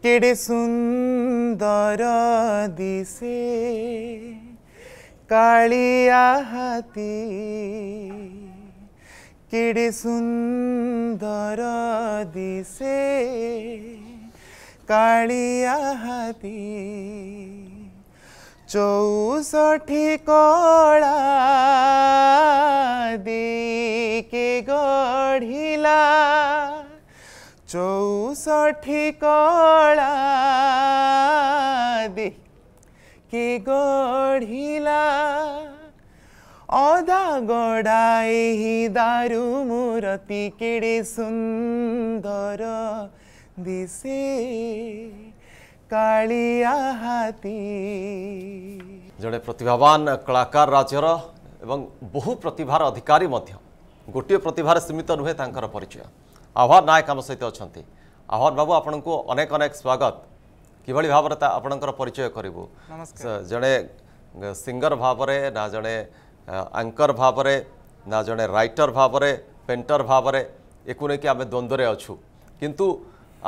केड़े सुंदर दिशे कालिया हाथी केड़े सुंदर दिशे कालिया हाथी চৌষঠি কলা দিকে গঢ়িলা ଚଉଷଠି କଳାଦି କି ଗଢ଼ିଲା ଅଦା ଗଡ଼ା ଏହି ଦାରୁ ମୂରତି କେଡ଼େ ସୁନ୍ଦର ଦିଶେ କାଳିଆ ହାତୀ ଜଣେ ପ୍ରତିଭାବାନ କଳାକାର ରାଜ୍ୟର ଏବଂ ବହୁ ପ୍ରତିଭାର ଅଧିକାରୀ ମଧ୍ୟ ଗୋଟିଏ ପ୍ରତିଭାରେ ସୀମିତ ନୁହେଁ ତାଙ୍କର ପରିଚୟ ଆହ୍ୱାନ ନାୟକ ଆମ ସହିତ ଅଛନ୍ତି ଆହ୍ୱାନ ବାବୁ ଆପଣଙ୍କୁ ଅନେକ ଅନେକ ସ୍ୱାଗତ କିଭଳି ଭାବରେ ତା ଆପଣଙ୍କର ପରିଚୟ କରିବୁ ଜଣେ ସିଙ୍ଗର ଭାବରେ ନା ଜଣେ ଆଙ୍କର ଭାବରେ ନା ଜଣେ ରାଇଟର ଭାବରେ ପେଣ୍ଟର ଭାବରେ ଏକୁ ନେଇକି ଆମେ ଦ୍ୱନ୍ଦ୍ୱରେ ଅଛୁ କିନ୍ତୁ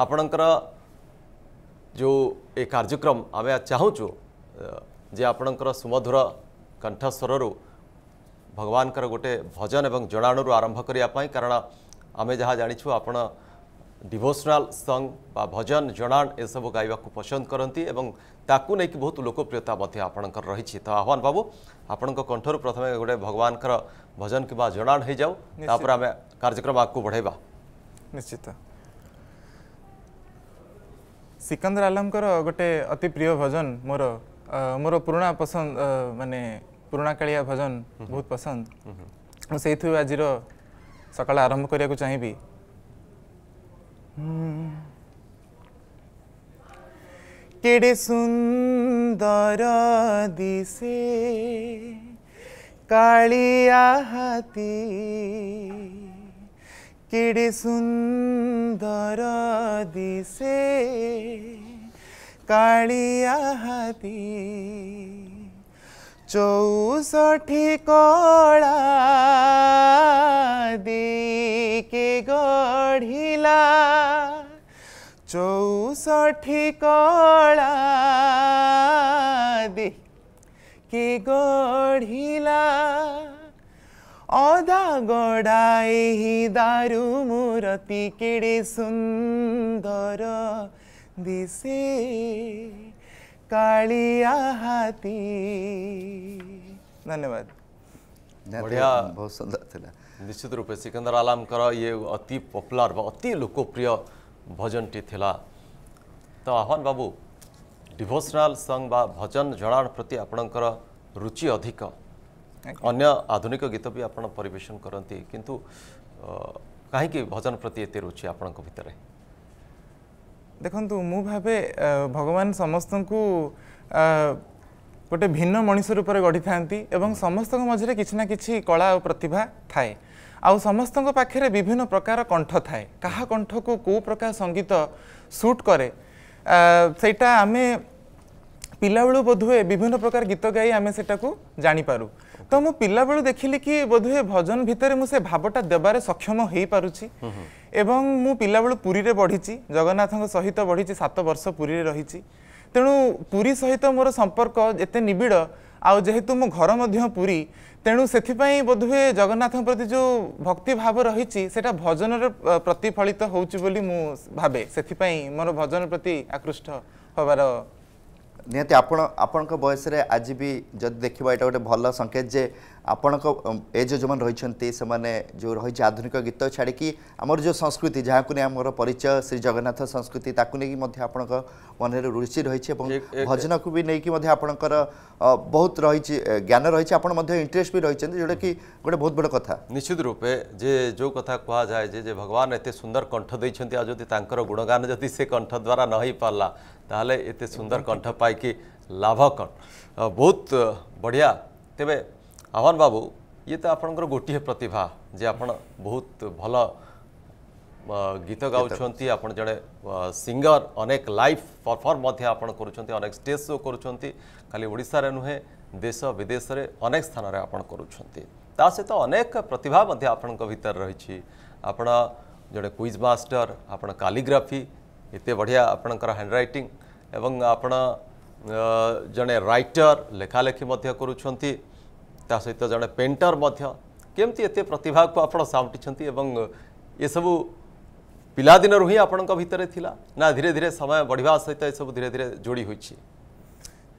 ଆପଣଙ୍କର ଯେଉଁ ଏ କାର୍ଯ୍ୟକ୍ରମ ଆମେ ଚାହୁଁଛୁ ଯେ ଆପଣଙ୍କର ସୁମଧୁର କଣ୍ଠସ୍ୱରରୁ ଭଗବାନଙ୍କର ଗୋଟେ ଭଜନ ଏବଂ ଜଣାଣୁରୁ ଆରମ୍ଭ କରିବା ପାଇଁ କାରଣ आम जहाँ जाचु आप डिशनाल संग भजन जड़ाण यह सब गायक पसंद करती नहीं कि बहुत लोकप्रियता आपणकर रही तो आह्वान बाबू आपण कंठर प्रथम गोटे भगवान भजन कि जनाण हो जाऊपर आम कार्यक्रम आगे बढ़ेगा निश्चित सिकंदर आलम गोटे अति प्रिय भजन मोर मोर पुणा पसंद मानने पुराणकालिया भजन हम्म। बहुत पसंद हम्म। से आज ସକାଳେ ଆରମ୍ଭ କରିବାକୁ ଚାହିଁବି କେଡ଼େ ସୁନ୍ଦର ଦିଶେ କାଳିଆ ହାତୀ কেড়ে সুন্দর দিশে কালিয়া হাতী চৌষঠি কড়া দিকে গড়িলা চৌষঠি কড়া দিকে গড়িলা অদা গড়াই দারু মূরতি কেড়ে সুন্দর দিশে धन्यवाद बढ़िया बहुत सुंदर निश्चित रूप से सिकंदर कर ये अति पॉपुलर व अति लोकप्रिय भजन टी तो आह्वान बाबू डिवोशनल संग बा भजन जडाण प्रति आपणकर रुचि अधिक अन्य आधुनिक गीत भी आपण करती कि कहीं भजन प्रति ये रुचि आपण भितर ଦେଖନ୍ତୁ ମୁଁ ଭାବେ ଭଗବାନ ସମସ୍ତଙ୍କୁ ଗୋଟେ ଭିନ୍ନ ମଣିଷ ରୂପରେ ଗଢ଼ିଥାନ୍ତି ଏବଂ ସମସ୍ତଙ୍କ ମଝିରେ କିଛି ନା କିଛି କଳା ଆଉ ପ୍ରତିଭା ଥାଏ ଆଉ ସମସ୍ତଙ୍କ ପାଖରେ ବିଭିନ୍ନ ପ୍ରକାର କଣ୍ଠ ଥାଏ କାହା କଣ୍ଠକୁ କେଉଁ ପ୍ରକାର ସଙ୍ଗୀତ ସୁଟ୍ କରେ ସେଇଟା ଆମେ ପିଲାବେଳୁ ବୋଧହୁଏ ବିଭିନ୍ନ ପ୍ରକାର ଗୀତ ଗାଇ ଆମେ ସେଟାକୁ ଜାଣିପାରୁ ତ ମୁଁ ପିଲାବେଳୁ ଦେଖିଲି କି ବୋଧହୁଏ ଭଜନ ଭିତରେ ମୁଁ ସେ ଭାବଟା ଦେବାରେ ସକ୍ଷମ ହୋଇପାରୁଛି এবং ମୁଁ ପିଲାବେଳୁ ପୁରୀରେ ବଢ଼ିଛି ଜଗନ୍ନାଥଙ୍କ ସହିତ ବଢ଼ିଛି ସାତ ବର୍ଷ ପୁରୀରେ ରହିଛି ତେଣୁ ପୁରୀ ସହିତ ମୋର ସମ୍ପର୍କ ଏତେ ନିବିଡ଼ ଆଉ ଯେହେତୁ ମୋ ଘର ମଧ୍ୟ ପୁରୀ ତେଣୁ ସେଥିପାଇଁ ବୋଧହୁଏ ଜଗନ୍ନାଥଙ୍କ ପ୍ରତି ଯେଉଁ ଭକ୍ତିଭାବ ରହିଛି ସେଇଟା ଭଜନରେ ପ୍ରତିଫଳିତ ହେଉଛି ବୋଲି ମୁଁ ଭାବେ ସେଥିପାଇଁ ମୋର ଭଜନ ପ୍ରତି ଆକୃଷ୍ଟ ହେବାର ନିହାତି ଆପଣ ଆପଣଙ୍କ ବୟସରେ ଆଜି ବି ଯଦି ଦେଖିବା ଏଇଟା ଗୋଟେ ଭଲ ସଙ୍କେତ ଯେ ଆପଣଙ୍କ ଏଜ୍ ଯେଉଁମାନେ ରହିଛନ୍ତି ସେମାନେ ଯେଉଁ ରହିଛି ଆଧୁନିକ ଗୀତ ଛାଡ଼ିକି ଆମର ଯେଉଁ ସଂସ୍କୃତି ଯାହାକୁ ନେଇ ଆମର ପରିଚୟ ଶ୍ରୀ ଜଗନ୍ନାଥ ସଂସ୍କୃତି ତାକୁ ନେଇକି ମଧ୍ୟ ଆପଣଙ୍କ ମନରେ ରୁଚି ରହିଛି ଏବଂ ଭଜନକୁ ବି ନେଇକି ମଧ୍ୟ ଆପଣଙ୍କର ବହୁତ ରହିଛି ଜ୍ଞାନ ରହିଛି ଆପଣ ମଧ୍ୟ ଇଣ୍ଟରେଷ୍ଟ ବି ରହିଛନ୍ତି ଯେଉଁଟାକି ଗୋଟେ ବହୁତ ବଡ଼ କଥା ନିଶ୍ଚିତ ରୂପେ ଯେ ଯେଉଁ କଥା କୁହାଯାଏ ଯେ ଭଗବାନ ଏତେ ସୁନ୍ଦର କଣ୍ଠ ଦେଇଛନ୍ତି ଆଉ ଯଦି ତାଙ୍କର ଗୁଣଗାନ ଯଦି ସେ କଣ୍ଠ ଦ୍ୱାରା ନ ହେଇପାରିଲା ତାହେଲେ ଏତେ ସୁନ୍ଦର କଣ୍ଠ ପାଇକି ଲାଭ କ'ଣ ବହୁତ ବଢ଼ିଆ ତେବେ ଆହ୍ୱାନ ବାବୁ ଇଏ ତ ଆପଣଙ୍କର ଗୋଟିଏ ପ୍ରତିଭା ଯେ ଆପଣ ବହୁତ ଭଲ ଗୀତ ଗାଉଛନ୍ତି ଆପଣ ଜଣେ ସିଙ୍ଗର ଅନେକ ଲାଇଭ୍ ପରଫର୍ମ ମଧ୍ୟ ଆପଣ କରୁଛନ୍ତି ଅନେକ ଷ୍ଟେଜ୍ ଶୋ କରୁଛନ୍ତି ଖାଲି ଓଡ଼ିଶାରେ ନୁହେଁ ଦେଶ ବିଦେଶରେ ଅନେକ ସ୍ଥାନରେ ଆପଣ କରୁଛନ୍ତି ତା ସହିତ ଅନେକ ପ୍ରତିଭା ମଧ୍ୟ ଆପଣଙ୍କ ଭିତରେ ରହିଛି ଆପଣ ଜଣେ କୁଇଜ୍ ମାଷ୍ଟର ଆପଣ କାଲିଗ୍ରାଫି ଏତେ ବଢ଼ିଆ ଆପଣଙ୍କର ହ୍ୟାଣ୍ଡରାଇଟିଂ ଏବଂ ଆପଣ ଜଣେ ରାଇଟର ଲେଖାଲେଖି ମଧ୍ୟ କରୁଛନ୍ତି ତା ସହିତ ଜଣେ ପେଣ୍ଟର ମଧ୍ୟ କେମିତି ଏତେ ପ୍ରତିଭାକୁ ଆପଣ ସାଉଁଟିଛନ୍ତି ଏବଂ ଏସବୁ ପିଲାଦିନରୁ ହିଁ ଆପଣଙ୍କ ଭିତରେ ଥିଲା ନା ଧୀରେ ଧୀରେ ସମୟ ବଢ଼ିବା ସହିତ ଏସବୁ ଧୀରେ ଧୀରେ ଯୋଡ଼ି ହୋଇଛି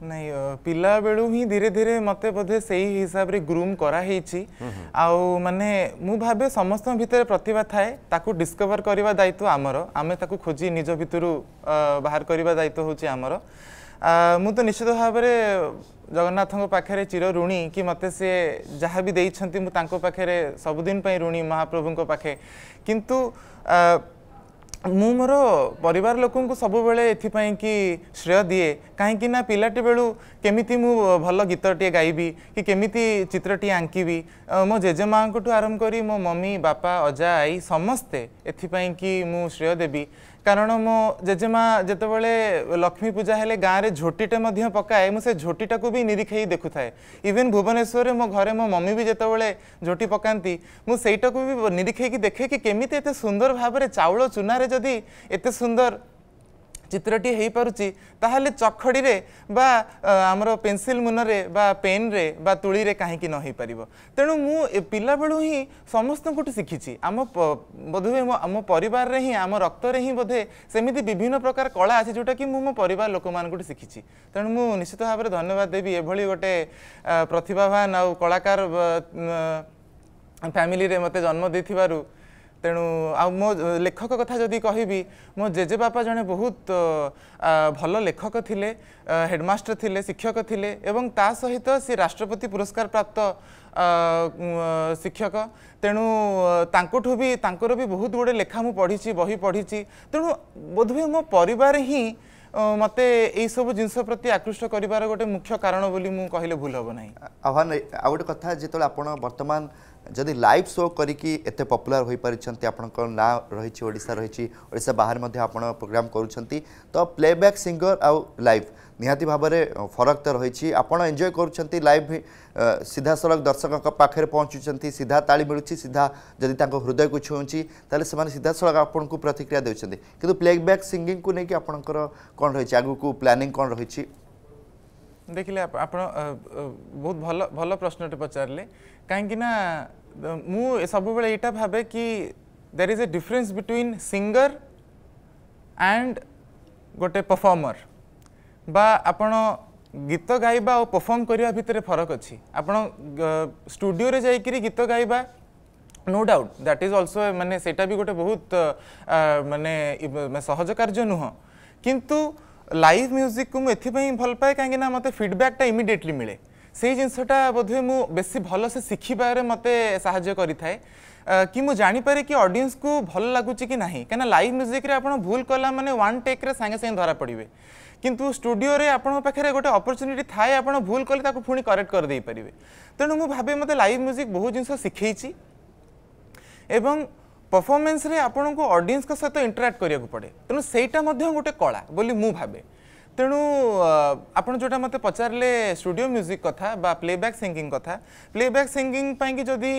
ନାଇଁ ପିଲାବେଳୁ ହିଁ ଧୀରେ ଧୀରେ ମୋତେ ବୋଧେ ସେଇ ହିସାବରେ ଗ୍ରୁମ୍ କରାହେଇଛି ଆଉ ମାନେ ମୁଁ ଭାବେ ସମସ୍ତଙ୍କ ଭିତରେ ପ୍ରତିଭା ଥାଏ ତାକୁ ଡିସ୍କଭର କରିବା ଦାୟିତ୍ୱ ଆମର ଆମେ ତାକୁ ଖୋଜି ନିଜ ଭିତରୁ ବାହାର କରିବା ଦାୟିତ୍ୱ ହେଉଛି ଆମର ମୁଁ ତ ନିଶ୍ଚିତ ଭାବରେ ଜଗନ୍ନାଥଙ୍କ ପାଖରେ ଚିର ଋଣୀ କି ମୋତେ ସିଏ ଯାହା ବି ଦେଇଛନ୍ତି ମୁଁ ତାଙ୍କ ପାଖରେ ସବୁଦିନ ପାଇଁ ଋଣୀ ମହାପ୍ରଭୁଙ୍କ ପାଖେ କିନ୍ତୁ ମୁଁ ମୋର ପରିବାର ଲୋକଙ୍କୁ ସବୁବେଳେ ଏଥିପାଇଁ କି ଶ୍ରେୟ ଦିଏ କାହିଁକି ନା ପିଲାଟି ବେଳୁ କେମିତି ମୁଁ ଭଲ ଗୀତଟିଏ ଗାଇବି କି କେମିତି ଚିତ୍ରଟିଏ ଆଙ୍କିବି ମୋ ଜେଜେମାଙ୍କଠୁ ଆରମ୍ଭ କରି ମୋ ମମି ବାପା ଅଜା ଆଈ ସମସ୍ତେ ଏଥିପାଇଁ କି ମୁଁ ଶ୍ରେୟ ଦେବି କାରଣ ମୋ ଜେଜେମା ଯେତେବେଳେ ଲକ୍ଷ୍ମୀ ପୂଜା ହେଲେ ଗାଁରେ ଝୋଟିଟେ ମଧ୍ୟ ପକାଏ ମୁଁ ସେ ଝୋଟିଟାକୁ ବି ନିରୀକ୍ଷେଇ ଦେଖୁଥାଏ ଇଭେନ୍ ଭୁବନେଶ୍ୱରରେ ମୋ ଘରେ ମୋ ମମି ବି ଯେତେବେଳେ ଝୋଟି ପକାନ୍ତି ମୁଁ ସେଇଟାକୁ ବି ନିରୀକ୍ଷେଇକି ଦେଖେ କି କେମିତି ଏତେ ସୁନ୍ଦର ଭାବରେ ଚାଉଳ ଚୁନାରେ ଯଦି ଏତେ ସୁନ୍ଦର ଚିତ୍ରଟି ହେଇପାରୁଛି ତାହେଲେ ଚକ୍ଷଡ଼ିରେ ବା ଆମର ପେନସିଲ୍ ମୁନରେ ବା ପେନ୍ରେ ବା ତୁଳିରେ କାହିଁକି ନ ହେଇପାରିବ ତେଣୁ ମୁଁ ପିଲାବେଳୁ ହିଁ ସମସ୍ତଙ୍କଠୁ ଶିଖିଛି ଆମ ବୋଧହୁଏ ଆମ ପରିବାରରେ ହିଁ ଆମ ରକ୍ତରେ ହିଁ ବୋଧେ ସେମିତି ବିଭିନ୍ନ ପ୍ରକାର କଳା ଅଛି ଯେଉଁଟାକି ମୁଁ ମୋ ପରିବାର ଲୋକମାନଙ୍କଠୁ ଶିଖିଛି ତେଣୁ ମୁଁ ନିଶ୍ଚିତ ଭାବରେ ଧନ୍ୟବାଦ ଦେବି ଏଭଳି ଗୋଟେ ପ୍ରତିଭାବାନ ଆଉ କଳାକାର ଫ୍ୟାମିଲିରେ ମୋତେ ଜନ୍ମ ଦେଇଥିବାରୁ ତେଣୁ ଆଉ ମୋ ଲେଖକ କଥା ଯଦି କହିବି ମୋ ଜେଜେବାପା ଜଣେ ବହୁତ ଭଲ ଲେଖକ ଥିଲେ ହେଡ଼ମାଷ୍ଟର ଥିଲେ ଶିକ୍ଷକ ଥିଲେ ଏବଂ ତା ସହିତ ସେ ରାଷ୍ଟ୍ରପତି ପୁରସ୍କାର ପ୍ରାପ୍ତ ଶିକ୍ଷକ ତେଣୁ ତାଙ୍କଠୁ ବି ତାଙ୍କର ବି ବହୁତ ଗୁଡ଼ିଏ ଲେଖା ମୁଁ ପଢ଼ିଛି ବହି ପଢ଼ିଛି ତେଣୁ ବୋଧହୁଏ ମୋ ପରିବାର ହିଁ ମୋତେ ଏଇସବୁ ଜିନିଷ ପ୍ରତି ଆକୃଷ୍ଟ କରିବାର ଗୋଟେ ମୁଖ୍ୟ କାରଣ ବୋଲି ମୁଁ କହିଲେ ଭୁଲ ହେବ ନାହିଁ ଆହ୍ୱାନ ଆଉ ଗୋଟେ କଥା ଯେତେବେଳେ ଆପଣ ବର୍ତ୍ତମାନ ଯଦି ଲାଇଭ୍ ଶୋ କରିକି ଏତେ ପପୁଲାର ହୋଇପାରିଛନ୍ତି ଆପଣଙ୍କ ନାଁ ରହିଛି ଓଡ଼ିଶା ରହିଛି ଓଡ଼ିଶା ବାହାରେ ମଧ୍ୟ ଆପଣ ପ୍ରୋଗ୍ରାମ୍ କରୁଛନ୍ତି ତ ପ୍ଲେବ୍ୟାକ୍ ସିଙ୍ଗର ଆଉ ଲାଇଭ୍ ନିହାତି ଭାବରେ ଫରକ ତ ରହିଛି ଆପଣ ଏନ୍ଜୟ କରୁଛନ୍ତି ଲାଇଭ୍ ସିଧାସଳଖ ଦର୍ଶକଙ୍କ ପାଖରେ ପହଞ୍ଚୁଛନ୍ତି ସିଧା ତାଳି ମିଳୁଛି ସିଧା ଯଦି ତାଙ୍କ ହୃଦୟକୁ ଛୁଉଁଛି ତାହେଲେ ସେମାନେ ସିଧାସଳଖ ଆପଣଙ୍କୁ ପ୍ରତିକ୍ରିୟା ଦେଉଛନ୍ତି କିନ୍ତୁ ପ୍ଲେବ୍ୟାକ୍ ସିଙ୍ଗିଂକୁ ନେଇକି ଆପଣଙ୍କର କ'ଣ ରହିଛି ଆଗକୁ ପ୍ଲାନିଂ କ'ଣ ରହିଛି ଦେଖିଲେ ଆପଣ ବହୁତ ଭଲ ଭଲ ପ୍ରଶ୍ନଟେ ପଚାରିଲେ କାହିଁକି ନା ମୁଁ ସବୁବେଳେ ଏଇଟା ଭାବେ କି there is a difference between singer and ଗୋଟେ ପରଫର୍ମର ବା ଆପଣ ଗୀତ ଗାଇବା ଓ ପରଫର୍ମ କରିବା ଭିତରେ ଫରକ ଅଛି ଆପଣ ଷ୍ଟୁଡ଼ିଓରେ ଯାଇକିରି ଗୀତ ଗାଇବା no doubt that is also मानने से बहुत मानने सहज कार्य नुह किंतु লাইভ মিউজিক কু এপাই ভাল পায়ে কাহি না মতো ফিডব্যাকটা ইমিডিয়েটলি মিলে সেই জিনিসটা বোধহয় মু বেশি ভালসে শিখিবার মতো সাহায্য করে থাকে କି ମୁଁ ଜାଣିପାରେ କି ଅଡ଼ିଏନ୍ସକୁ ଭଲ ଲାଗୁଛି କି ନାହିଁ କାହିଁକିନା ଲାଇଭ୍ ମ୍ୟୁଜିକ୍ରେ ଆପଣ ଭୁଲ କଲା ମାନେ ୱାନ୍ ଟେକ୍ରେ ସାଙ୍ଗେ ସାଙ୍ଗେ ଧରା ପଡ଼ିବେ କିନ୍ତୁ ଷ୍ଟୁଡ଼ିଓରେ ଆପଣଙ୍କ ପାଖରେ ଗୋଟେ ଅପରଚ୍ୟୁନିଟି ଥାଏ ଆପଣ ଭୁଲ କଲେ ତାକୁ ପୁଣି କରେକ୍ଟ କରିଦେଇପାରିବେ ତେଣୁ ମୁଁ ଭାବେ ମୋତେ ଲାଇଭ୍ ମ୍ୟୁଜିକ୍ ବହୁତ ଜିନିଷ ଶିଖେଇଛି ଏବଂ ପରଫର୍ମାନ୍ସରେ ଆପଣଙ୍କୁ ଅଡ଼ିଏନ୍ସଙ୍କ ସହିତ ଇଣ୍ଟରାକ୍ଟ କରିବାକୁ ପଡ଼େ ତେଣୁ ସେଇଟା ମଧ୍ୟ ଗୋଟେ କଳା ବୋଲି ମୁଁ ଭାବେ ତେଣୁ ଆପଣ ଯେଉଁଟା ମୋତେ ପଚାରିଲେ ଷ୍ଟୁଡ଼ିଓ ମ୍ୟୁଜିକ୍ କଥା ବା ପ୍ଲେବ୍ୟାକ୍ ସିଙ୍ଗିଂ କଥା ପ୍ଲେବ୍ୟାକ୍ ସିଙ୍ଗିଂ ପାଇଁକି ଯଦି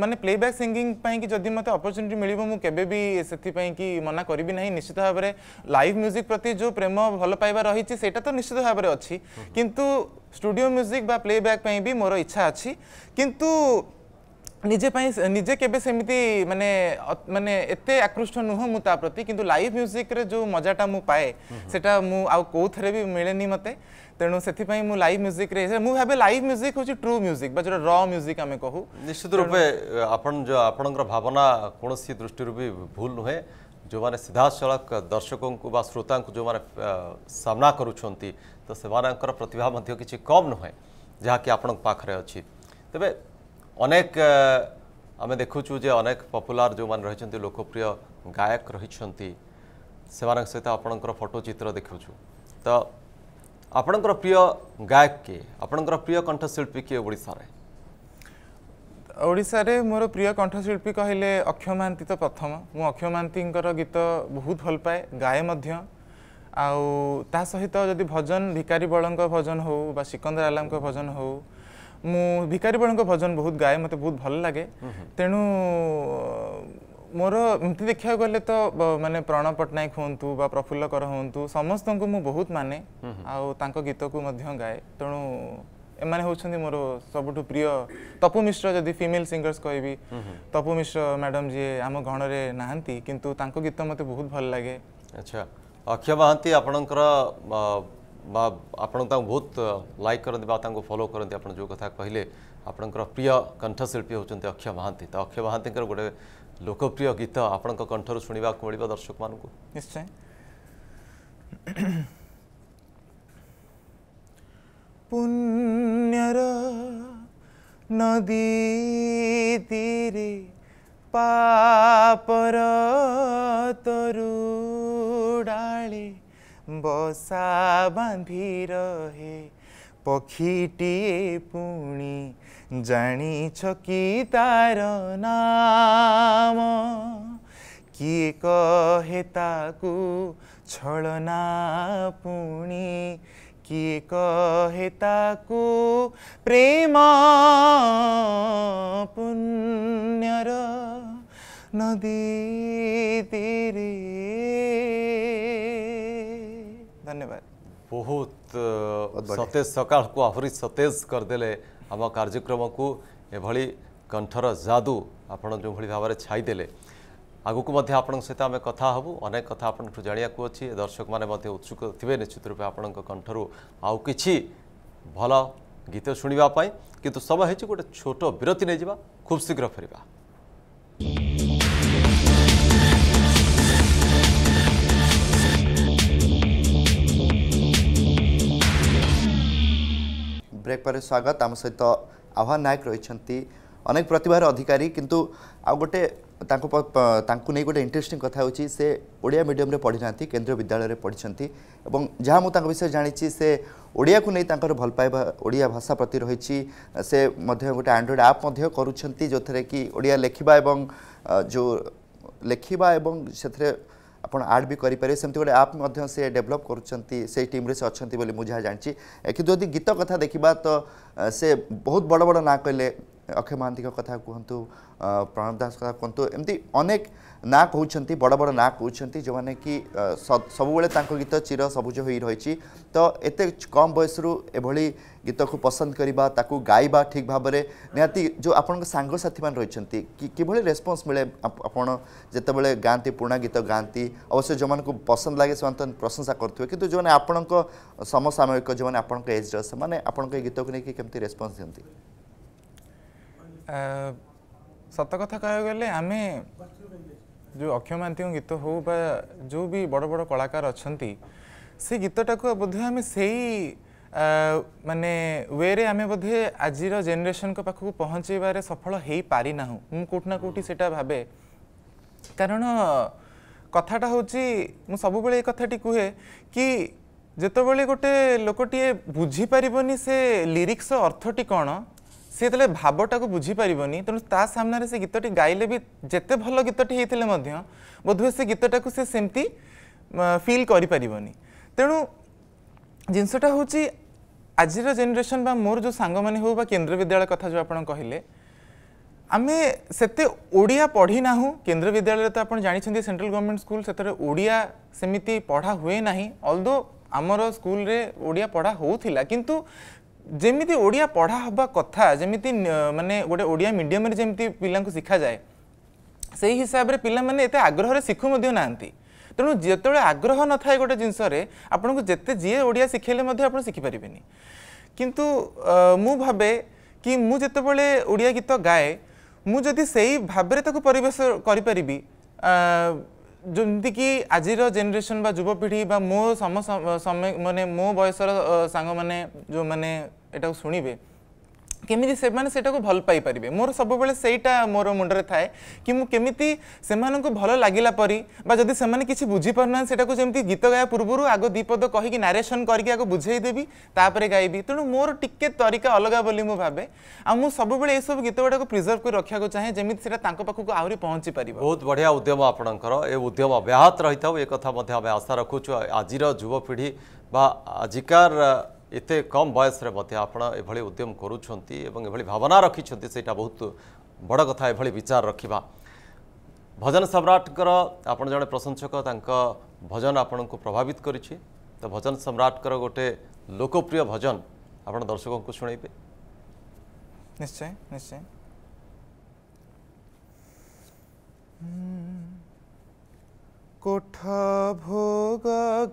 ମାନେ ପ୍ଲେବ୍ୟାକ୍ ସିଙ୍ଗିଂ ପାଇଁକି ଯଦି ମୋତେ ଅପରଚ୍ୟୁନିଟି ମିଳିବ ମୁଁ କେବେ ବି ସେଥିପାଇଁକି ମନା କରିବି ନାହିଁ ନିଶ୍ଚିତ ଭାବରେ ଲାଇଭ୍ ମ୍ୟୁଜିକ୍ ପ୍ରତି ଯେଉଁ ପ୍ରେମ ଭଲ ପାଇବା ରହିଛି ସେଇଟା ତ ନିଶ୍ଚିତ ଭାବରେ ଅଛି କିନ୍ତୁ ଷ୍ଟୁଡ଼ିଓ ମ୍ୟୁଜିକ୍ ବା ପ୍ଲେବ୍ୟାକ୍ ପାଇଁ ବି ମୋର ଇଚ୍ଛା ଅଛି କିନ୍ତୁ ନିଜେ ପାଇଁ ନିଜେ କେବେ ସେମିତି ମାନେ ମାନେ ଏତେ ଆକୃଷ୍ଟ ନୁହଁ ମୁଁ ତା ପ୍ରତି କିନ୍ତୁ ଲାଇଭ୍ ମ୍ୟୁଜିକ୍ରେ ଯେଉଁ ମଜାଟା ମୁଁ ପାଏ ସେଟା ମୁଁ ଆଉ କେଉଁଥିରେ ବି ମିଳେନି ମୋତେ ତେଣୁ ସେଥିପାଇଁ ମୁଁ ଲାଇଭ୍ ମ୍ୟୁଜିକ୍ରେ ମୁଁ ଭାବେ ଲାଇଭ୍ ମ୍ୟୁଜିକ୍ ହେଉଛି ଟ୍ରୁ ମ୍ୟୁଜିକ୍ ବା ଯେଉଁଟା ର ମ୍ୟୁଜିକ୍ ଆମେ କହୁ ନିଶ୍ଚିତ ରୂପେ ଆପଣ ଆପଣଙ୍କର ଭାବନା କୌଣସି ଦୃଷ୍ଟିରୁ ବି ଭୁଲ ନୁହେଁ ଯେଉଁମାନେ ସିଧାସଳଖ ଦର୍ଶକଙ୍କୁ ବା ଶ୍ରୋତାଙ୍କୁ ଯେଉଁମାନେ ସାମ୍ନା କରୁଛନ୍ତି ତ ସେମାନଙ୍କର ପ୍ରତିଭା ମଧ୍ୟ କିଛି କମ୍ ନୁହେଁ ଯାହାକି ଆପଣଙ୍କ ପାଖରେ ଅଛି ତେବେ অনেক আমি দেখুছু যে অনেক পপুলার যে রয়েছেন লোকপ্রিয় গায়ক রয়েছেন সে সহিত আপনার ফটোচিত্র দেখুছু তো আপনার প্রিয় গায়ক কে আপনার প্রিয় কণ্ঠশিল্পী কি ওড়শার ওড়শারে মোট প্রিয় কণ্ঠশিল্পী কহিলে অক্ষয় মহান্তি তো প্রথম মু অক্ষয় মহান্তিঙ্কর গীত বহুত ভাল পায়ে গায়ে মধ্যে আউ তা সহ যদি ভজন ভিকারী বড়ঙ্ক ভজন হো বা সিকন্দর আলাম ভজন হো ମୁଁ ଭିକାରୀବଳଙ୍କ ଭଜନ ବହୁତ ଗାଏ ମୋତେ ବହୁତ ଭଲ ଲାଗେ ତେଣୁ ମୋର ଏମିତି ଦେଖିବାକୁ ଗଲେ ତ ମାନେ ପ୍ରଣବ ପଟ୍ଟନାୟକ ହୁଅନ୍ତୁ ବା ପ୍ରଫୁଲ୍ଲ କର ହୁଅନ୍ତୁ ସମସ୍ତଙ୍କୁ ମୁଁ ବହୁତ ମାନେ ଆଉ ତାଙ୍କ ଗୀତକୁ ମଧ୍ୟ ଗାଏ ତେଣୁ ଏମାନେ ହେଉଛନ୍ତି ମୋର ସବୁଠୁ ପ୍ରିୟ ତପୁ ମିଶ୍ର ଯଦି ଫିମେଲ୍ ସିଙ୍ଗର୍ସ କହିବି ତପୁ ମିଶ୍ର ମ୍ୟାଡ଼ାମ୍ ଯିଏ ଆମ ଗଣରେ ନାହାନ୍ତି କିନ୍ତୁ ତାଙ୍କ ଗୀତ ମୋତେ ବହୁତ ଭଲ ଲାଗେ ଆଚ୍ଛା ଅକ୍ଷୟ ମହାନ୍ତି ଆପଣଙ୍କର आपण त बहुत ल फलो कति जो कथा कहिले आपणको प्रिय कन्ठ शिल्पी हौँदै अक्षय महान्त अक्षय महातिर गए लोकप्रिय गीत आपणको को शुणवा दर्शक मुण्य नदी पा বসা বাঁধি রহে ପକ୍ଷୀଟିଏ ପୁଣି ଜାଣିଛ କି ତାର ନାମ କିଏ କହେ ତାକୁ ଛଳନା ପୁଣି କିଏ କହେ ତାକୁ ପ୍ରେମ ପୁଣ୍ୟର ନଦୀ ତୀରେ ଧନ୍ୟବାଦ ବହୁତ ସତେଜ ସକାଳକୁ ଆହୁରି ସତେଜ କରିଦେଲେ ଆମ କାର୍ଯ୍ୟକ୍ରମକୁ ଏଭଳି କଣ୍ଠର ଯାଦୁ ଆପଣ ଯେଉଁଭଳି ଭାବରେ ଛାଇଦେଲେ ଆଗକୁ ମଧ୍ୟ ଆପଣଙ୍କ ସହିତ ଆମେ କଥା ହେବୁ ଅନେକ କଥା ଆପଣଙ୍କଠୁ ଜାଣିବାକୁ ଅଛି ଦର୍ଶକମାନେ ମଧ୍ୟ ଉତ୍ସୁକ ଥିବେ ନିଶ୍ଚିତ ରୂପେ ଆପଣଙ୍କ କଣ୍ଠରୁ ଆଉ କିଛି ଭଲ ଗୀତ ଶୁଣିବା ପାଇଁ କିନ୍ତୁ ସମୟ ହେଉଛି ଗୋଟେ ଛୋଟ ବିରତି ନେଇଯିବା ଖୁବ୍ ଶୀଘ୍ର ଫେରିବା Thank you. ବ୍ରେକ୍ ପରେ ସ୍ୱାଗତ ଆମ ସହିତ ଆହ୍ୱାନ ନାୟକ ରହିଛନ୍ତି ଅନେକ ପ୍ରତିଭାର ଅଧିକାରୀ କିନ୍ତୁ ଆଉ ଗୋଟେ ତାଙ୍କୁ ତାଙ୍କୁ ନେଇ ଗୋଟେ ଇଣ୍ଟରେଷ୍ଟିଂ କଥା ହେଉଛି ସେ ଓଡ଼ିଆ ମିଡ଼ିୟମରେ ପଢ଼ିନାହାନ୍ତି କେନ୍ଦ୍ରୀୟ ବିଦ୍ୟାଳୟରେ ପଢ଼ିଛନ୍ତି ଏବଂ ଯାହା ମୁଁ ତାଙ୍କ ବିଷୟରେ ଜାଣିଛି ସେ ଓଡ଼ିଆକୁ ନେଇ ତାଙ୍କର ଭଲ ପାଇବା ଓଡ଼ିଆ ଭାଷା ପ୍ରତି ରହିଛି ସେ ମଧ୍ୟ ଗୋଟେ ଆଣ୍ଡ୍ରଏଡ଼୍ ଆପ୍ ମଧ୍ୟ କରୁଛନ୍ତି ଯେଉଁଥିରେ କି ଓଡ଼ିଆ ଲେଖିବା ଏବଂ ଯେଉଁ ଲେଖିବା ଏବଂ ସେଥିରେ ଆପଣ ଆଡ଼୍ ବି କରିପାରିବେ ସେମିତି ଗୋଟେ ଆପ୍ ମଧ୍ୟ ସେ ଡେଭଲପ୍ କରୁଛନ୍ତି ସେଇ ଟିମ୍ରେ ସେ ଅଛନ୍ତି ବୋଲି ମୁଁ ଯାହା ଜାଣିଛି କିନ୍ତୁ ଯଦି ଗୀତ କଥା ଦେଖିବା ତ ସେ ବହୁତ ବଡ଼ ବଡ଼ ନାଁ କହିଲେ ଅକ୍ଷୟ ମହାନ୍ତିଙ୍କ କଥା କୁହନ୍ତୁ ପ୍ରଣବ ଦାସ କଥା କୁହନ୍ତୁ ଏମିତି ଅନେକ ନା କହୁଛନ୍ତି ବଡ଼ ବଡ଼ ନା କହୁଛନ୍ତି ଯେଉଁମାନେ କି ସବୁବେଳେ ତାଙ୍କ ଗୀତ ଚିର ସବୁଜ ହୋଇ ରହିଛି ତ ଏତେ କମ୍ ବୟସରୁ ଏଭଳି ଗୀତକୁ ପସନ୍ଦ କରିବା ତାକୁ ଗାଇବା ଠିକ୍ ଭାବରେ ନିହାତି ଯେଉଁ ଆପଣଙ୍କ ସାଙ୍ଗସାଥିମାନେ ରହିଛନ୍ତି କିଭଳି ରେସ୍ପନ୍ସ ମିଳେ ଆପଣ ଯେତେବେଳେ ଗାଆନ୍ତି ପୁରୁଣା ଗୀତ ଗାଆନ୍ତି ଅବଶ୍ୟ ଯେଉଁମାନଙ୍କୁ ପସନ୍ଦ ଲାଗେ ସେମାନେ ତ ପ୍ରଶଂସା କରୁଥିବେ କିନ୍ତୁ ଯେଉଁମାନେ ଆପଣଙ୍କ ସମସାମୟିକ ଯେଉଁମାନେ ଆପଣଙ୍କ ଏଜ୍ର ସେମାନେ ଆପଣଙ୍କ ଏ ଗୀତକୁ ନେଇକି କେମିତି ରେସ୍ପନ୍ସ ଦିଅନ୍ତି ସତ କଥା କହିବାକୁ ଗଲେ ଆମେ ଯେଉଁ ଅକ୍ଷୟ ମହାନ୍ତିଙ୍କ ଗୀତ ହେଉ ବା ଯେଉଁ ବି ବଡ଼ ବଡ଼ କଳାକାର ଅଛନ୍ତି ସେ ଗୀତଟାକୁ ବୋଧହୁଏ ଆମେ ସେଇ ମାନେ ୱେରେ ଆମେ ବୋଧେ ଆଜିର ଜେନେରେସନଙ୍କ ପାଖକୁ ପହଞ୍ଚାଇବାରେ ସଫଳ ହେଇପାରିନାହୁଁ ମୁଁ କେଉଁଠି ନା କେଉଁଠି ସେଇଟା ଭାବେ କାରଣ କଥାଟା ହେଉଛି ମୁଁ ସବୁବେଳେ ଏ କଥାଟି କୁହେ କି ଯେତେବେଳେ ଗୋଟେ ଲୋକଟିଏ ବୁଝିପାରିବନି ସେ ଲିରିକ୍ସର ଅର୍ଥଟି କ'ଣ সে যেতে ভাবটাকে বুঝিপারবনি তেমন তা সামনে সে গীতটি গাইলে বি যেত ভাল গীতটি হয়েছে বোধহয় সে গীতটা সে সেমতি ফিল করে করিপারবনি তেমন জিনিসটা হচ্ছে আজির জেনেশন বা মোর যে সাঙ্গ মানে হো বা কেন্দ্র বিদ্যালয় কথা যে আপনার কহিলেন ଆମେ ସେତେ ଓଡ଼ିଆ ପଢ଼ି ନାହୁଁ কেন্দ্র বিদ্যালয় তো আপনার ଜାଣିଛନ୍ତି সেন্ট্রাল গভর্নমেন্ট স্কুল ସେଥିରେ ওড়িয়া ସେମିତି পড়া হুয়ে না অলদো আমার ସ୍କୁଲରେ ওড়িয়া পড়া হোলা কিন্তু ଯେମିତି ଓଡ଼ିଆ ପଢ଼ା ହେବା କଥା ଯେମିତି ମାନେ ଗୋଟେ ଓଡ଼ିଆ ମିଡ଼ିୟମରେ ଯେମିତି ପିଲାଙ୍କୁ ଶିଖାଯାଏ ସେହି ହିସାବରେ ପିଲାମାନେ ଏତେ ଆଗ୍ରହରେ ଶିଖୁ ମଧ୍ୟ ନାହାନ୍ତି ତେଣୁ ଯେତେବେଳେ ଆଗ୍ରହ ନଥାଏ ଗୋଟେ ଜିନିଷରେ ଆପଣଙ୍କୁ ଯେତେ ଯିଏ ଓଡ଼ିଆ ଶିଖେଇଲେ ମଧ୍ୟ ଆପଣ ଶିଖିପାରିବେନି କିନ୍ତୁ ମୁଁ ଭାବେ କି ମୁଁ ଯେତେବେଳେ ଓଡ଼ିଆ ଗୀତ ଗାଏ ମୁଁ ଯଦି ସେଇ ଭାବରେ ତାକୁ ପରିବେଶ କରିପାରିବି ଯେମିତିକି ଆଜିର ଜେନେରେସନ୍ ବା ଯୁବପିଢ଼ି ବା ମୋ ସମୟ ମାନେ ମୋ ବୟସର ସାଙ୍ଗମାନେ ଯେଉଁମାନେ ଏଇଟାକୁ ଶୁଣିବେ କେମିତି ସେମାନେ ସେଇଟାକୁ ଭଲ ପାଇପାରିବେ ମୋର ସବୁବେଳେ ସେଇଟା ମୋର ମୁଣ୍ଡରେ ଥାଏ କି ମୁଁ କେମିତି ସେମାନଙ୍କୁ ଭଲ ଲାଗିଲା ପରି ବା ଯଦି ସେମାନେ କିଛି ବୁଝିପାରୁନାହାନ୍ତି ସେଇଟାକୁ ଯେମିତି ଗୀତ ଗାଇବା ପୂର୍ବରୁ ଆଗ ଦୁଇ ପଦ କହିକି ନାରେସନ୍ କରିକି ଆଗ ବୁଝେଇଦେବି ତାପରେ ଗାଇବି ତେଣୁ ମୋର ଟିକେ ତରିକା ଅଲଗା ବୋଲି ମୁଁ ଭାବେ ଆଉ ମୁଁ ସବୁବେଳେ ଏସବୁ ଗୀତ ଗୁଡ଼ାକୁ ପ୍ରିଜର୍ଭ କରି ରଖିବାକୁ ଚାହେଁ ଯେମିତି ସେଇଟା ତାଙ୍କ ପାଖକୁ ଆହୁରି ପହଞ୍ଚି ପାରିବ ବହୁତ ବଢ଼ିଆ ଉଦ୍ୟମ ଆପଣଙ୍କର ଏ ଉଦ୍ୟମ ବ୍ୟାହତ ରହିଥାଉ ଏ କଥା ମଧ୍ୟ ଆମେ ଆଶା ରଖୁଛୁ ଆଜିର ଯୁବପିଢ଼ି ବା ଆଜିକାର এতে কম বয়সে মধ্যে আপনার এভাবে উদ্যম করছেন এবং এভাবে ভাবনা রাখিছেন সেটা বহুত বড় কথা এভাবে বিচার রাখা ভজন সম্রাটকর আপনার জন প্রশংসক তা ভজন আপনার প্রভাবিত করেছে তো ভজন সম্রাটকর গোটে লোকপ্রিয় ভজন আপনার দর্শক শুনেবে নিশ্চয় নিশ্চয় কোঠা ভোগ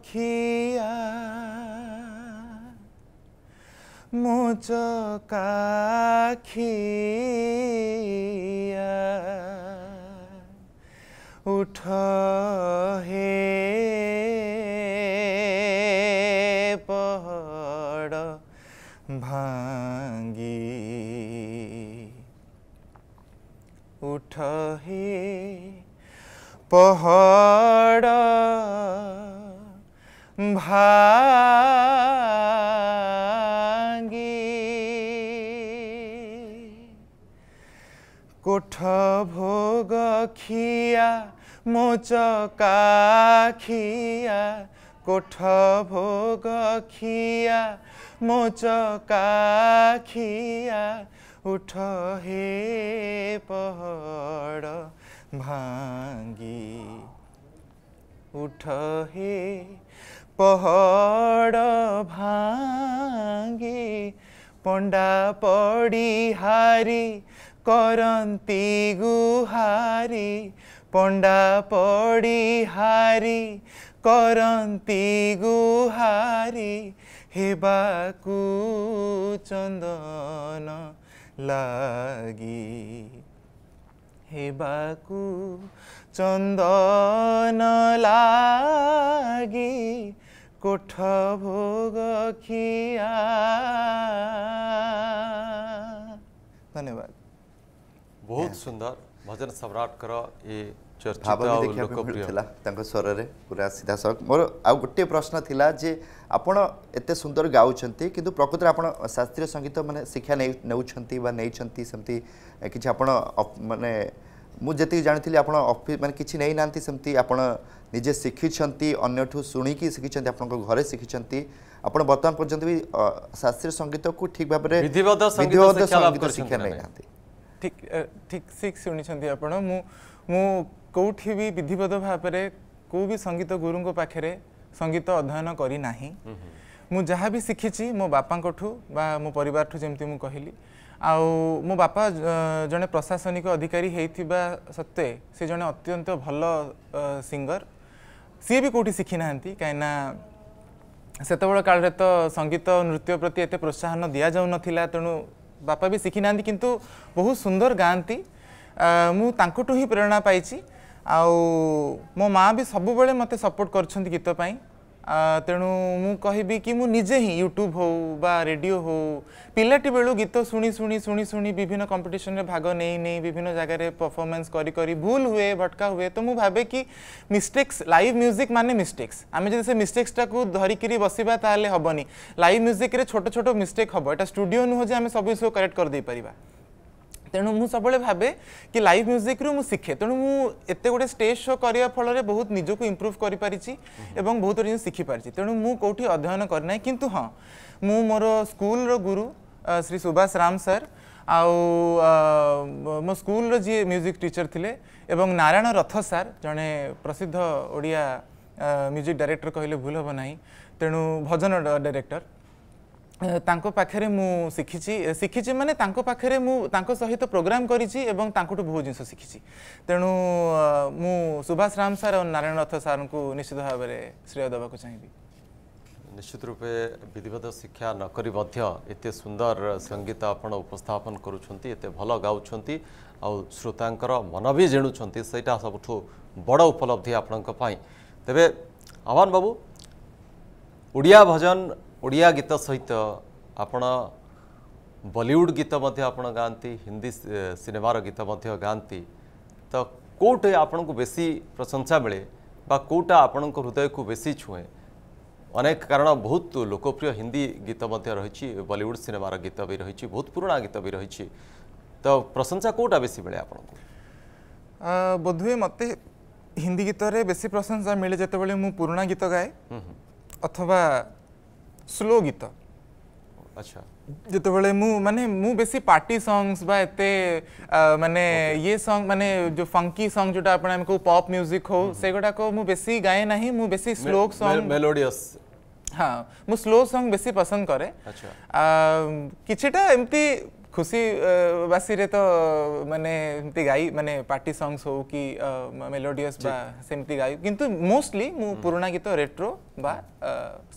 খিয়া মুজকাখিয়া উঠ হে পহড় ভাঙ্গি উঠ হে পহড় उठ हे पहाड भाङ्गी उठ हे पहाड भाङ्गी पण्डा पडी हारी करन्ती गुहारी पण्डा पडी हारी करन्ती गुहारी ହେବାକୁ ଚନ୍ଦନ লাগি ହେବାକୁ ଚନ୍ଦନ ଲାଗି କୋଠ ଭୋଗ ଖିଆ ଧନ୍ୟବାଦ ବହୁତ ସୁନ୍ଦର ଭଜନ ସମ୍ରାଟଙ୍କର ଏ ଭାବ ବି ଦେଖିବା ପାଇଁ ମିଳୁଥିଲା ତାଙ୍କ ସ୍ୱରରେ ପୁରା ସିଧାସଳଖ ମୋର ଆଉ ଗୋଟିଏ ପ୍ରଶ୍ନ ଥିଲା ଯେ ଆପଣ ଏତେ ସୁନ୍ଦର ଗାଉଛନ୍ତି କିନ୍ତୁ ପ୍ରକୃତରେ ଆପଣ ଶାସ୍ତ୍ରୀୟ ସଙ୍ଗୀତ ମାନେ ଶିକ୍ଷା ନେଉଛନ୍ତି ବା ନେଇଛନ୍ତି ସେମିତି କିଛି ଆପଣ ମାନେ ମୁଁ ଯେତିକି ଜାଣିଥିଲି ଆପଣ ଅଫିସ୍ ମାନେ କିଛି ନେଇନାହାନ୍ତି ସେମିତି ଆପଣ ନିଜେ ଶିଖିଛନ୍ତି ଅନ୍ୟଠୁ ଶୁଣିକି ଶିଖିଛନ୍ତି ଆପଣଙ୍କ ଘରେ ଶିଖିଛନ୍ତି ଆପଣ ବର୍ତ୍ତମାନ ପର୍ଯ୍ୟନ୍ତ ବି ଶାସ୍ତ୍ରୀୟ ସଙ୍ଗୀତକୁ ଠିକ୍ ଭାବରେ ବିଧିବଦ୍ଧ ସଙ୍ଗୀତ ଶିକ୍ଷା ନେଇନାହାନ୍ତି ଠିକ ଠିକ ଠିକ ଶୁଣିଛନ୍ତି ଆପଣ ମୁଁ ମୁଁ କେଉଁଠି ବି ବିଧିବଦ୍ଧ ଭାବରେ କେଉଁ ବି ସଙ୍ଗୀତ ଗୁରୁଙ୍କ ପାଖରେ ସଙ୍ଗୀତ ଅଧ୍ୟୟନ କରିନାହିଁ ମୁଁ ଯାହା ବି ଶିଖିଛି ମୋ ବାପାଙ୍କଠୁ ବା ମୋ ପରିବାରଠୁ ଯେମିତି ମୁଁ କହିଲି ଆଉ ମୋ ବାପା ଜଣେ ପ୍ରଶାସନିକ ଅଧିକାରୀ ହେଇଥିବା ସତ୍ତ୍ୱେ ସେ ଜଣେ ଅତ୍ୟନ୍ତ ଭଲ ସିଙ୍ଗର ସିଏ ବି କେଉଁଠି ଶିଖିନାହାନ୍ତି କାହିଁକିନା ସେତେବେଳେ କାଳରେ ତ ସଙ୍ଗୀତ ନୃତ୍ୟ ପ୍ରତି ଏତେ ପ୍ରୋତ୍ସାହନ ଦିଆଯାଉନଥିଲା ତେଣୁ ବାପା ବି ଶିଖିନାହାନ୍ତି କିନ୍ତୁ ବହୁତ ସୁନ୍ଦର ଗାଆନ୍ତି ମୁଁ ତାଙ୍କଠୁ ହିଁ ପ୍ରେରଣା ପାଇଛି ଆଉ ମୋ ମାଆ ବି ସବୁବେଳେ ମୋତେ ସପୋର୍ଟ କରୁଛନ୍ତି ଗୀତ ପାଇଁ ତେଣୁ ମୁଁ କହିବି କି ମୁଁ ନିଜେ ହିଁ ୟୁଟ୍ୟୁବ୍ ହେଉ ବା ରେଡ଼ିଓ ହେଉ ପିଲାଟି ବେଳୁ ଗୀତ ଶୁଣି ଶୁଣି ଶୁଣି ଶୁଣି ବିଭିନ୍ନ କମ୍ପିଟିସନରେ ଭାଗ ନେଇ ନେଇ ବିଭିନ୍ନ ଜାଗାରେ ପରଫର୍ମାନ୍ସ କରି କରି ଭୁଲ ହୁଏ ଭଟକା ହୁଏ ତ ମୁଁ ଭାବେ କି ମିଷ୍ଟେକ୍ସ ଲାଇଭ୍ ମ୍ୟୁଜିକ୍ ମାନେ ମିଷ୍ଟେକ୍ସ ଆମେ ଯଦି ସେ ମିଷ୍ଟେକ୍ସଟାକୁ ଧରିକିରି ବସିବା ତାହେଲେ ହେବନି ଲାଇଭ୍ ମ୍ୟୁଜିକ୍ରେ ଛୋଟ ଛୋଟ ମିଷ୍ଟେକ୍ ହେବ ଏଇଟା ଷ୍ଟୁଡ଼ିଓ ନୁହଁ ଯେ ଆମେ ସବୁ ସବୁ କରେକ୍ଟ କରିଦେଇପାରିବା ତେଣୁ ମୁଁ ସବୁବେଳେ ଭାବେ କି ଲାଇଭ୍ ମ୍ୟୁଜିକ୍ରୁ ମୁଁ ଶିଖେ ତେଣୁ ମୁଁ ଏତେ ଗୋଟେ ଷ୍ଟେଜ୍ ଶୋ କରିବା ଫଳରେ ବହୁତ ନିଜକୁ ଇମ୍ପ୍ରୁଭ୍ କରିପାରିଛି ଏବଂ ବହୁତ ଜିନିଷ ଶିଖିପାରିଛି ତେଣୁ ମୁଁ କେଉଁଠି ଅଧ୍ୟୟନ କରିନାହିଁ କିନ୍ତୁ ହଁ ମୁଁ ମୋର ସ୍କୁଲର ଗୁରୁ ଶ୍ରୀ ସୁବାସ ରାମ ସାର୍ ଆଉ ମୋ ସ୍କୁଲର ଯିଏ ମ୍ୟୁଜିକ୍ ଟିଚର୍ ଥିଲେ ଏବଂ ନାରାୟଣ ରଥ ସାର୍ ଜଣେ ପ୍ରସିଦ୍ଧ ଓଡ଼ିଆ ମ୍ୟୁଜିକ୍ ଡାଇରେକ୍ଟର କହିଲେ ଭୁଲ ହେବ ନାହିଁ ତେଣୁ ଭଜନ ଡାଇରେକ୍ଟର ତାଙ୍କ ପାଖରେ ମୁଁ ଶିଖିଛି ଶିଖିଛି ମାନେ ତାଙ୍କ ପାଖରେ ମୁଁ ତାଙ୍କ ସହିତ ପ୍ରୋଗ୍ରାମ୍ କରିଛି ଏବଂ ତାଙ୍କଠୁ ବହୁତ ଜିନିଷ ଶିଖିଛି ତେଣୁ ମୁଁ ସୁଭାଷ ରାମ ସାର୍ ଓ ନାରାୟଣ ରଥ ସାର୍ଙ୍କୁ ନିଶ୍ଚିତ ଭାବରେ ଶ୍ରେୟ ଦେବାକୁ ଚାହିଁବି ନିଶ୍ଚିତ ରୂପେ ବିଧିବଦ୍ଧ ଶିକ୍ଷା ନକରି ମଧ୍ୟ ଏତେ ସୁନ୍ଦର ସଙ୍ଗୀତ ଆପଣ ଉପସ୍ଥାପନ କରୁଛନ୍ତି ଏତେ ଭଲ ଗାଉଛନ୍ତି ଆଉ ଶ୍ରୋତାଙ୍କର ମନ ବି ଜିଣୁଛନ୍ତି ସେଇଟା ସବୁଠୁ ବଡ଼ ଉପଲବ୍ଧି ଆପଣଙ୍କ ପାଇଁ ତେବେ ଆହ୍ୱାନ ବାବୁ ଓଡ଼ିଆ ଭଜନ ଓଡ଼ିଆ ଗୀତ ସହିତ ଆପଣ ବଲିଉଡ଼ ଗୀତ ମଧ୍ୟ ଆପଣ ଗାଆନ୍ତି ହିନ୍ଦୀ ସିନେମାର ଗୀତ ମଧ୍ୟ ଗାଆନ୍ତି ତ କେଉଁଠି ଆପଣଙ୍କୁ ବେଶୀ ପ୍ରଶଂସା ମିଳେ ବା କେଉଁଟା ଆପଣଙ୍କ ହୃଦୟକୁ ବେଶୀ ଛୁଏଁ ଅନେକ କାରଣ ବହୁତ ଲୋକପ୍ରିୟ ହିନ୍ଦୀ ଗୀତ ମଧ୍ୟ ରହିଛି ବଲିଉଡ଼ ସିନେମାର ଗୀତ ବି ରହିଛି ବହୁତ ପୁରୁଣା ଗୀତ ବି ରହିଛି ତ ପ୍ରଶଂସା କେଉଁଟା ବେଶୀ ମିଳେ ଆପଣଙ୍କୁ ବୋଧହୁଏ ମୋତେ ହିନ୍ଦୀ ଗୀତରେ ବେଶୀ ପ୍ରଶଂସା ମିଳେ ଯେତେବେଳେ ମୁଁ ପୁରୁଣା ଗୀତ ଗାଏ ଅଥବା स्लो गीत अच्छा जो मानते बेस पार्टी संगस मानने ये संग मानने जो फंकी संग जो कहू पप म्यूजिक हो से गुडा बेसि गाए ना मुझे बेसि स्लो संग मेलोडियस हाँ मुझे स्लो संग बेसी पसंद कै किटा एमती खुशीवासी तो मानने गाई मानने पार्टी संगस हो कि मेलोडियस सेमती गाय कि मोस्टली मुझे पुराणा गीत रेट्रो बा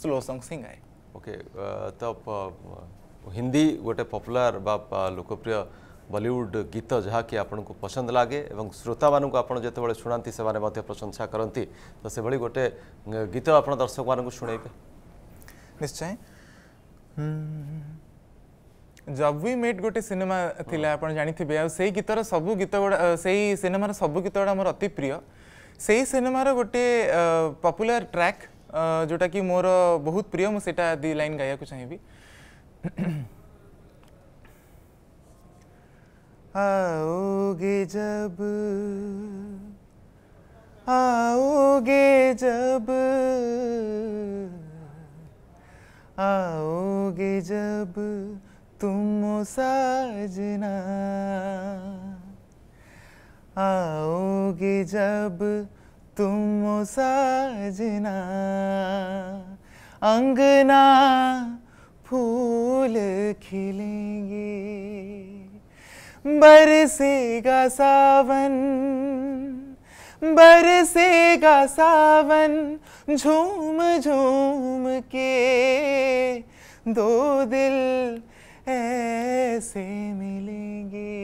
स्लो संगस ही गाए ओके uh, तो uh, हिंदी गोटे पॉपुलर बा लोकप्रिय बॉलीवुड गीत जहाँकि आपको पसंद लगे और श्रोता मानक आपत शुणाती से प्रशंसा करती तो से भाई गोटे गीत आप दर्शक मान शुणे निश्चय हम्म, जब वी मेट गोटे सिनेमा थी हाँ। आप जानते आई गीतर सब गीत गुड़ा से सिनेमार सब गीत गुड़ा मोर अति प्रिय से सिनेमार गोटे पॉपुलर ट्रैक जोटा कि मोर बहुत प्रिय मुझे दि लाइन गाया को चाहे आओगे जब आओगे जब आओगे जब तुम साजना आओगे जब तुम साजना अंगना फूल खिलेंगे बरसेगा सावन बरसेगा सावन झूम झूम के दो दिल ऐसे मिलेंगे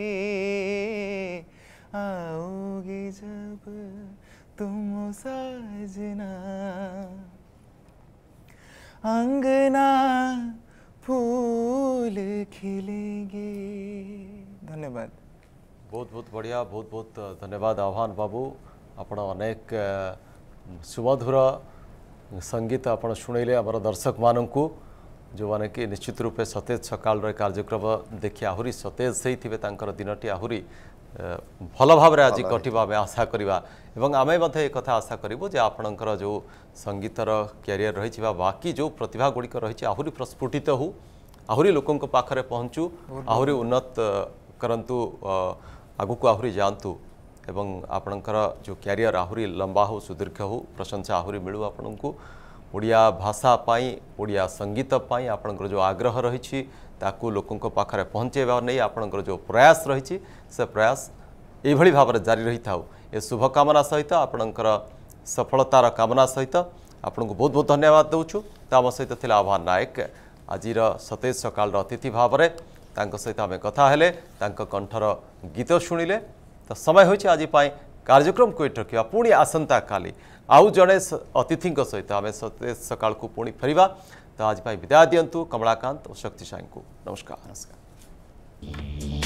आओगे जब तुम साजना अंगना फूल खिलेंगे धन्यवाद बहुत बहुत बढ़िया बहुत बहुत धन्यवाद आह्वान बाबू ଆପଣ ଅନେକ ସୁମଧୁର ସଙ୍ଗୀତ ଆପଣ ଶୁଣେଇଲେ ଆମର ଦର୍ଶକମାନଙ୍କୁ ଯେଉଁମାନେ କି ନିଶ୍ଚିତ ରୂପେ ସତେଜ ସକାଳର କାର୍ଯ୍ୟକ୍ରମ ଦେଖି ଆହୁରି ସତେଜ ହେଇଥିବେ ତାଙ୍କର ଦିନଟି ଆହୁରି ଭଲ ଭାବରେ ଆଜି କଟିବ ଆମେ ଆଶା କରିବା ଏବଂ ଆମେ ମଧ୍ୟ ଏ କଥା ଆଶା କରିବୁ ଯେ ଆପଣଙ୍କର ଯେଉଁ ସଙ୍ଗୀତର କ୍ୟାରିୟର ରହିଛି ବା ବାକି ଯେଉଁ ପ୍ରତିଭା ଗୁଡ଼ିକ ରହିଛି ଆହୁରି ପ୍ରସ୍ଫୁଟିତ ହେଉ ଆହୁରି ଲୋକଙ୍କ ପାଖରେ ପହଞ୍ଚୁ ଆହୁରି ଉନ୍ନତ କରନ୍ତୁ ଆଗକୁ ଆହୁରି ଯାଆନ୍ତୁ ଏବଂ ଆପଣଙ୍କର ଯେଉଁ କ୍ୟାରିୟର ଆହୁରି ଲମ୍ବା ହେଉ ସୁଦୀର୍ଘ ହେଉ ପ୍ରଶଂସା ଆହୁରି ମିଳୁ ଆପଣଙ୍କୁ ଓଡ଼ିଆ ଭାଷା ପାଇଁ ଓଡ଼ିଆ ସଙ୍ଗୀତ ପାଇଁ ଆପଣଙ୍କର ଯେଉଁ ଆଗ୍ରହ ରହିଛି ତାକୁ ଲୋକଙ୍କ ପାଖରେ ପହଞ୍ଚାଇବା ନେଇ ଆପଣଙ୍କର ଯେଉଁ ପ୍ରୟାସ ରହିଛି ସେ ପ୍ରୟାସ ଏଭଳି ଭାବରେ ଜାରି ରହିଥାଉ ଏ ଶୁଭକାମନା ସହିତ ଆପଣଙ୍କର ସଫଳତାର କାମନା ସହିତ ଆପଣଙ୍କୁ ବହୁତ ବହୁତ ଧନ୍ୟବାଦ ଦେଉଛୁ ତ ଆମ ସହିତ ଥିଲା ଆହ୍ୱାନ ନାୟକ ଆଜିର ସତେଜ ସକାଳର ଅତିଥି ଭାବରେ ତାଙ୍କ ସହିତ ଆମେ କଥା ହେଲେ ତାଙ୍କ କଣ୍ଠର ଗୀତ ଶୁଣିଲେ ତ ସମୟ ହେଉଛି ଆଜି ପାଇଁ କାର୍ଯ୍ୟକ୍ରମକୁ ଏଠି ରଖିବା ପୁଣି ଆସନ୍ତାକାଲି ଆଉ ଜଣେ ଅତିଥିଙ୍କ ସହିତ ଆମେ ସତେଜ ସକାଳକୁ ପୁଣି ଫେରିବା तो आज विदा दिंतु कमलाकांत और शक्ति को नमस्कार नमस्कार